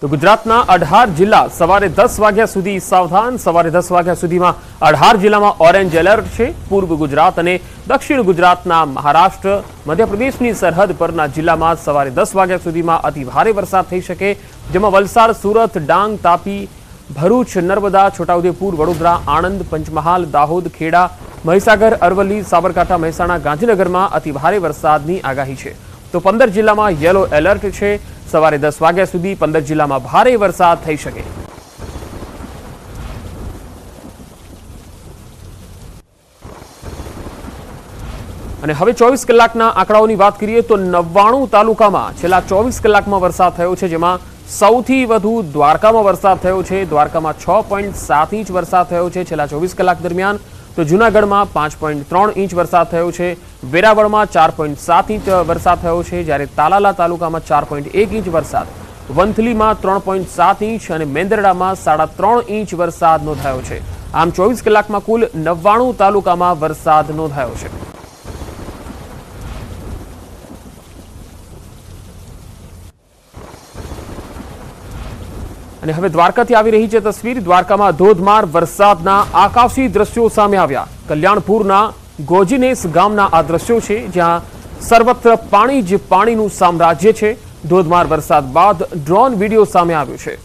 તો ગુજરાતના અઢાર જિલ્લા સવારે દસ વાગ્યા સુધી સાવધાન સવારે દસ વાગ્યા સુધીમાં અઢાર જિલ્લામાં ઓરેન્જ એલર્ટ છે પૂર્વ ગુજરાત અને દક્ષિણ ગુજરાતના મહારાષ્ટ્ર મધ્યપ્રદેશની સરહદ પરના જિલ્લામાં સવારે દસ વાગ્યા સુધીમાં અતિ ભારે વરસાદ થઈ શકે જેમાં વલસાડ સુરત ડાંગ તાપી ભરૂચ નર્મદા છોટાઉદેપુર વડોદરા આણંદ પંચમહાલ દાહોદ ખેડા મહીસાગર અરવલ્લી સાબરકાંઠા મહેસાણા ગાંધીનગરમાં અતિભારે વરસાદની આગાહી છે તો પંદર જિલ્લામાં યલો એલર્ટ છે સવારે દસ વાગ્યા સુધી પંદર જિલ્લામાં ભારે વરસાદ થઈ શકે અને હવે ચોવીસ કલાકના આંકડાઓની વાત કરીએ તો નવ્વાણું તાલુકામાં છેલ્લા ચોવીસ કલાકમાં વરસાદ થયો છે જેમાં સૌથી વધુ દ્વારકામાં વરસાદ થયો છે દ્વારકામાં છ પોઈન્ટ સાત ઇંચ વરસાદ થયો છે છેલ્લા ચોવીસ કલાક દરમિયાન તો જૂનાગઢમાં પાંચ પોઈન્ટ ત્રણ ઇંચ વરસાદ થયો છે વેરાવળમાં ચાર પોઈન્ટ સાત ઇંચ વરસાદ થયો છે જ્યારે તાલાલા તાલુકામાં ચાર પોઈન્ટ એક ઇંચ વરસાદ વંથલીમાં ત્રણ પોઈન્ટ સાત ઇંચ અને મેંદરડામાં સાડા ત્રણ ઇંચ વરસાદ નોંધાયો છે આમ ચોવીસ કલાકમાં કુલ નવ્વાણું તાલુકામાં વરસાદ નોંધાયો છે અને હવે દ્વારકાથી આવી રહી છે તસવીર દ્વારકામાં ધોધમાર વરસાદના આકાશી દ્રશ્યો સામે આવ્યા કલ્યાણપુરના ગોજીનેસ ગામના આ દ્રશ્યો છે જ્યાં સર્વત્ર પાણી જ પાણીનું સામ્રાજ્ય છે ધોધમાર વરસાદ બાદ ડ્રોન વિડીયો સામે આવ્યો છે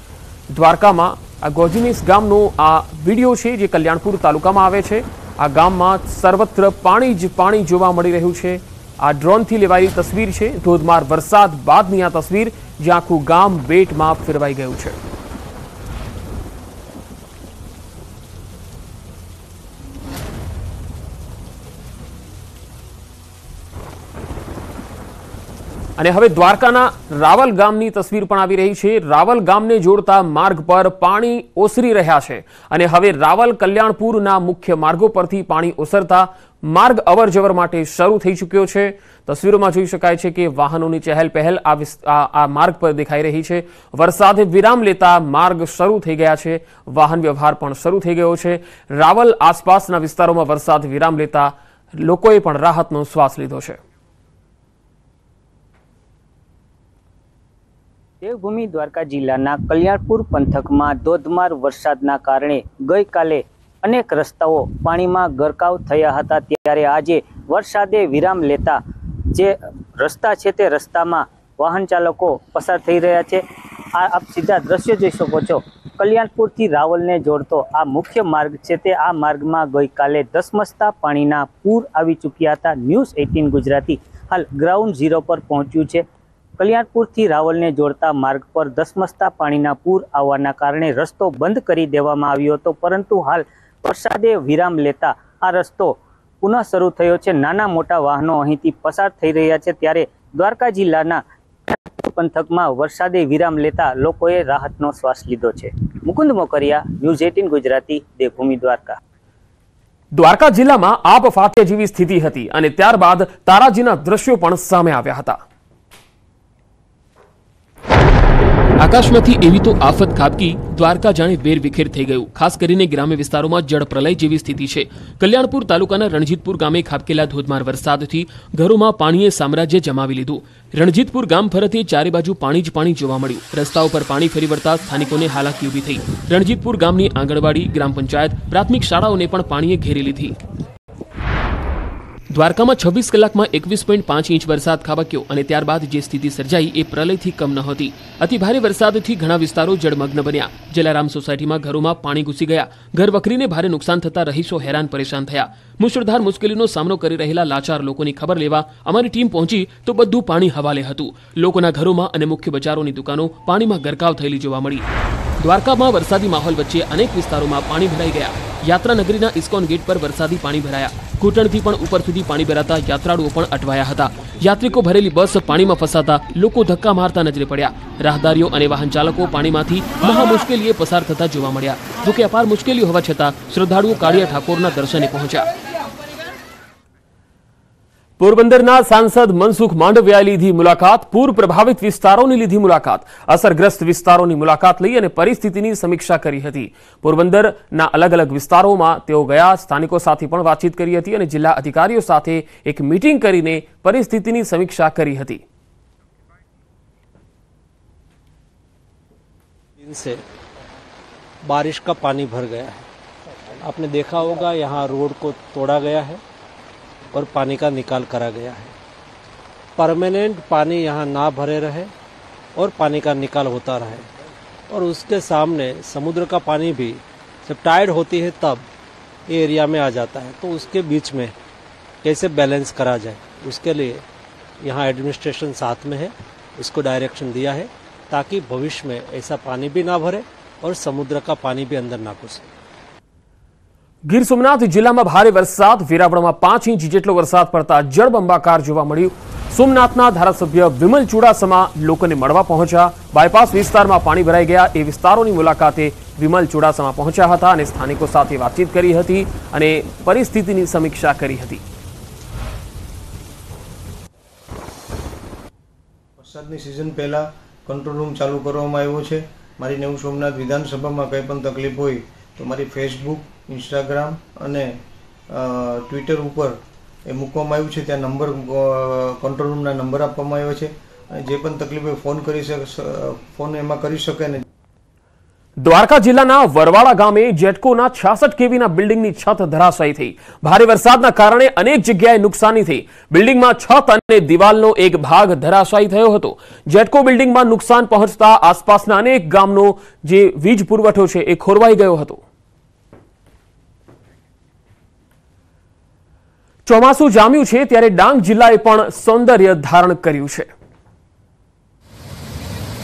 દ્વારકામાં આ ગોજીનેસ ગામનો આ વિડીયો છે જે કલ્યાણપુર તાલુકામાં આવે છે આ ગામમાં સર્વત્ર પાણી જ પાણી જોવા મળી રહ્યું છે આ ડ્રોનથી લેવાયેલી તસવીર છે ધોધમાર વરસાદ બાદની આ તસવીર જ્યાં આખું ગામ બેટમાં ફેરવાઈ ગયું છે અને હવે દ્વારકાના રાવલ ગામની તસવીર પણ આવી રહી છે રાવલ ગામને જોડતા માર્ગ પર પાણી ઓસરી રહ્યા છે અને હવે રાવલ કલ્યાણપુરના મુખ્ય માર્ગો પરથી પાણી ઓસરતા માર્ગ અવરજવર માટે શરૂ થઈ ચૂક્યો છે તસવીરોમાં જોઈ શકાય છે કે વાહનોની ચહેલપહેલ આ આ માર્ગ પર દેખાઈ રહી છે વરસાદ વિરામ લેતા માર્ગ શરૂ થઈ ગયા છે વાહન વ્યવહાર પણ શરૂ થઈ ગયો છે રાવલ આસપાસના વિસ્તારોમાં વરસાદ વિરામ લેતા લોકોએ પણ રાહતનો શ્વાસ લીધો છે દેવભૂમિ દ્વારકા જિલ્લાના કલ્યાણપુર પંથકમાં ધોધમાર વરસાદના કારણે ગઈકાલે અનેક રસ્તાઓ પાણીમાં ગરકાવ થયા હતા ત્યારે આજે વરસાદે વિરામ લેતા જે રસ્તા છે તે રસ્તામાં વાહન ચાલકો પસાર થઈ રહ્યા છે આ આપ સીધા દ્રશ્યો જોઈ શકો છો કલ્યાણપુરથી રાવલને જોડતો આ મુખ્ય માર્ગ છે તે આ માર્ગમાં ગઈકાલે ધસમસતા પાણીના પૂર આવી ચૂક્યા હતા ન્યૂઝ એઇટીન ગુજરાતી હાલ ગ્રાઉન્ડ ઝીરો પર પહોંચ્યું છે કલ્યાણપુરથી રાવલને જોડતા માર્ગ પર ધસમસતા પાણીના પૂર આવવાના કારણે રસ્તો બંધ કરી દેવામાં આવ્યો હતો પરંતુ હાલ વરસાદે વિરામ લેતા આ રસ્તો પુનઃ શરૂ થયો છે નાના મોટા વાહનો અહીંથી પસાર થઈ રહ્યા છે ત્યારે દ્વારકા જિલ્લાના પંથકમાં વરસાદે વિરામ લેતા લોકોએ રાહતનો શ્વાસ લીધો છે મુકુંદ મોકરિયા ન્યૂઝ એટીન ગુજરાતી દેવભૂમિ દ્વારકા દ્વારકા જિલ્લામાં આપ ફાટ્યા જેવી સ્થિતિ હતી અને ત્યારબાદ તારાજીના દ્રશ્યો પણ સામે આવ્યા હતા આકાશમાંથી એવી તો આફત ખાબકી દ્વારકા જાણે વેર વિખેર થઈ ગયું ખાસ કરીને ગ્રામ્ય વિસ્તારોમાં જળ પ્રલય જેવી સ્થિતિ છે કલ્યાણપુર તાલુકાના રણજીતપુર ગામે ખાબકેલા ધોધમાર વરસાદથી ઘરોમાં પાણીએ સામ્રાજ્ય જમાવી લીધું રણજીતપુર ગામ ફરતે ચારે બાજુ પાણી જ પાણી જોવા મળ્યું રસ્તા ઉપર પાણી ફરી વળતા સ્થાનિકોને હાલાકી ઊભી થઈ રણજીતપુર ગામની આંગણવાડી ગ્રામ પંચાયત પ્રાથમિક શાળાઓને પણ પાણીએ ઘેરી લીધી દ્વારકામાં છવ્વીસ કલાકમાં એકવીસ પોઈન્ટ પાંચ ઇંચ વરસાદ ખાબક્યો અને ત્યારબાદ જે સ્થિતિ સર્જાઈ એ પ્રલયથી કમ ન હતી અતિભારે વરસાદથી ઘણા વિસ્તારો જળમગ્ન બન્યા જલારામ સોસાયટીમાં ઘરોમાં પાણી ઘૂસી ગયા ઘર વખરીને ભારે નુકસાન થતા રહીશો હેરાન પરેશાન થયા મુશળધાર મુશ્કેલીનો સામનો કરી રહેલા લાચાર લોકોની ખબર લેવા અમારી ટીમ પહોંચી તો બધું પાણી હવાલે હતું લોકોના ઘરોમાં અને મુખ્ય બજારોની દુકાનો પાણીમાં ગરકાવ થયેલી જોવા મળી દ્વારકામાં વરસાદી માહોલ વચ્ચે અનેક વિસ્તારોમાં પાણી ભરાઈ ગયા યાત્રા નગરીના ઇસ્કોન ગેટ પર વરસાદી પાણી ભરાયા ઘૂંટણથી પણ ઉપર સુધી પાણી ભરાતા યાત્રાળુઓ પણ અટવાયા હતા યાત્રિકો ભરેલી બસ પાણીમાં ફસાતા લોકો ધક્કા મારતા નજરે પડ્યા રાહદારીઓ અને વાહન ચાલકો પાણીમાંથી મહા મુશ્કેલીએ પસાર થતા જોવા મળ્યા જોકે અપાર મુશ્કેલીઓ હોવા છતાં શ્રદ્ધાળુઓ કાળિયા ઠાકોરના દર્શને પહોંચ્યા પોરબંદરના સાંસદ મનસુખ માંડવિયાએ લીધી મુલાકાત પૂર પ્રભાવિત વિસ્તારોની લીધી મુલાકાત અસરગ્રસ્ત વિસ્તારોની મુલાકાત લઈ અને પરિસ્થિતિની સમીક્ષા કરી હતી પોરબંદરના અલગ અલગ વિસ્તારોમાં તેઓ ગયા સ્થાનિકો સાથે પણ વાતચીત કરી હતી અને જિલ્લા અધિકારીઓ સાથે એક મીટિંગ કરીને પરિસ્થિતિની સમીક્ષા કરી હતી બારિશ કા પાણી ભર ગયા गया દેખા आपने देखा होगा यहाँ रोड को तोड़ा और पानी का निकाल करा गया है परमानेंट पानी यहाँ ना भरे रहे और पानी का निकाल होता रहे और उसके सामने समुद्र का पानी भी जब टाइड होती है तब ये एरिया में आ जाता है तो उसके बीच में कैसे बैलेंस करा जाए उसके लिए यहाँ एडमिनिस्ट्रेशन साथ में है उसको डायरेक्शन दिया है ताकि भविष्य में ऐसा पानी भी ना भरे और समुद्र का पानी भी अंदर ना घुसे ગીર સોમનાથ જિલ્લામાં ભારે વરસાદ વેરાવળમાં પાંચ ઇંચ જેટલો વરસાદ પડતા જળબંબાકાર જોવા મળ્યું સોમનાથના ધારાસભ્ય વિમલ ચુડાસમા લોકોને મળવા પહોંચ્યા બાયપાસ વિસ્તારમાં પાણી ભરાઈ ગયા એ વિસ્તારોની મુલાકાતે વિમલ ચુડાસમા પહોંચ્યા હતા અને સ્થાનિકો સાથે વાતચીત કરી હતી અને પરિસ્થિતિની સમીક્ષા કરી હતી વરસાદની સિઝન પહેલા કંટ્રોલ રૂમ ચાલુ કરવામાં આવ્યો છે મારી નેવું સોમનાથ વિધાનસભામાં કંઈ પણ તકલીફ હોય તો મારી ફેસબુક ઇન્સ્ટાગ્રામ અને ટ્વિટર ઉપર એ મૂકવામાં આવ્યું છે ત્યાં નંબર કંટ્રોલ રૂમના નંબર આપવામાં આવ્યો છે જે પણ તકલીફ ફોન કરી શકે ફોન એમાં કરી શકે ને દ્વારકા જિલ્લાના વરવાડા ગામે જેટકોના છાસઠ કેવીના બિલ્ડિંગની છત ધરાશાયી થઈ ભારે વરસાદના કારણે અનેક જગ્યાએ નુકસાની થઈ બિલ્ડિંગમાં છત અને દિવાલનો એક ભાગ ધરાશાયી થયો હતો જેટકો બિલ્ડિંગમાં નુકસાન પહોંચતા આસપાસના અનેક ગામનો જે વીજ પુરવઠો છે એ ખોરવાઈ ગયો હતો ચોમાસું જામ્યું છે ત્યારે ડાંગ જિલ્લાએ પણ સૌંદર્ય ધારણ કર્યું છે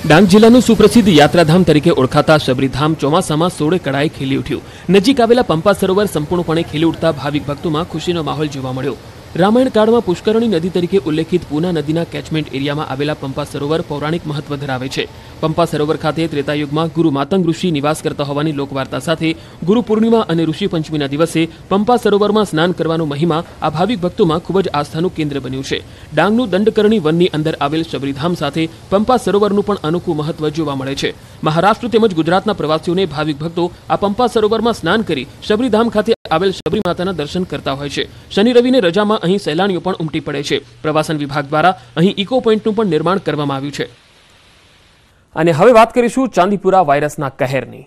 ડાંગ જિલ્લાનું સુપ્રસિદ્ધ યાત્રાધામ તરીકે ઓળખાતા શબરીધામ ચોમાસામાં સોળે કળાએ ખીલી ઉઠ્યું નજીક આવેલા પંપા સરોવર સંપૂર્ણપણે ખીલી ઉઠતા ભાવિક ભક્તોમાં ખુશીનો માહોલ જોવા મળ્યો રામાયણ કાળમાં પુષ્કરણી નદી તરીકે ઉલ્લેખિત પૂના નદીના કેચમેન્ટ એરિયામાં આવેલા પંપા સરોવર પૌરાણિક મહત્વ ધરાવે છે પંપા સરોવર ખાતે ત્રેતાયુગમાં ગુરુ માતંગ ઋષિ નિવાસ કરતા હોવાની લોકવાર્તા સાથે ગુરુ પૂર્ણિમા અને ઋષિ પંચમીના દિવસે પંપા સરોવરમાં સ્નાન કરવાનો મહિમા આ ભાવિક ભક્તોમાં ખૂબ જ આસ્થાનું કેન્દ્ર બન્યું છે ડાંગનું દંડકરણી વનની અંદર આવેલ શબરીધામ સાથે પંપા સરોવરનું પણ અનોખું મહત્વ જોવા મળે છે મહારાષ્ટ્ર તેમજ ગુજરાતના પ્રવાસીઓને ભાવિક ભક્તો આ પંપા સરોવરમાં સ્નાન કરી શબરીધામ ખાતે આવેલ શબરી માતાના દર્શન કરતા હોય છે શનિ રવિને રજામાં અહીં સહેલાણીઓ પણ ઉમટી પડે છે પ્રવાસન વિભાગ દ્વારા અહીં ઇકો પોઈન્ટનું પણ નિર્માણ કરવામાં આવ્યું છે અને હવે વાત કરીશું ચાંદીપુરા વાયરસના કહેરની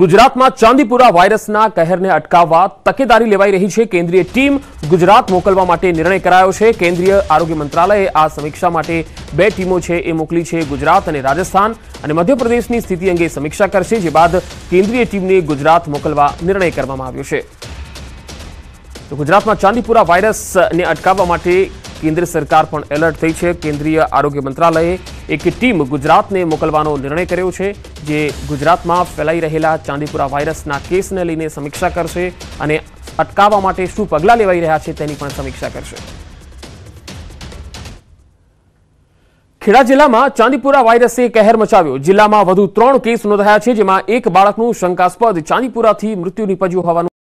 ગુજરાતમાં ચાંદીપુરા વાયરસના કહેરને અટકાવવા તકેદારી લેવાઈ રહી છે કેન્દ્રીય ટીમ ગુજરાત મોકલવા માટે નિર્ણય કરાયો છે કેન્દ્રીય આરોગ્ય મંત્રાલયે આ સમીક્ષા માટે બે ટીમો છે એ મોકલી છે ગુજરાત અને રાજસ્થાન અને મધ્યપ્રદેશની સ્થિતિ અંગે સમીક્ષા કરશે જે બાદ કેન્દ્રીય ટીમને ગુજરાત મોકલવા નિર્ણય કરવામાં આવ્યો છે ગુજરાતમાં ચાંદીપુરા વાયરસને અટકાવવા માટે કેન્દ્ર સરકાર પણ એલર્ટ થઈ છે કેન્દ્રીય આરોગ્ય મંત્રાલયે એક ટીમ ગુજરાતને મોકલવાનો નિર્ણય કર્યો છે જે ગુજરાતમાં ફેલાઈ રહેલા ચાંદીપુરા વાયરસના કેસને લઈને સમીક્ષા કરશે અને અટકાવવા માટે શું પગલાં લેવાઈ રહ્યા છે તેની પણ સમીક્ષા કરશે ખેડા જિલ્લામાં ચાંદીપુરા વાયરસે કહેર મચાવ્યો જિલ્લામાં વધુ ત્રણ કેસ નોંધાયા છે જેમાં એક બાળકનું શંકાસ્પદ ચાંદીપુરાથી મૃત્યુ નીપજ્યું હોવાનું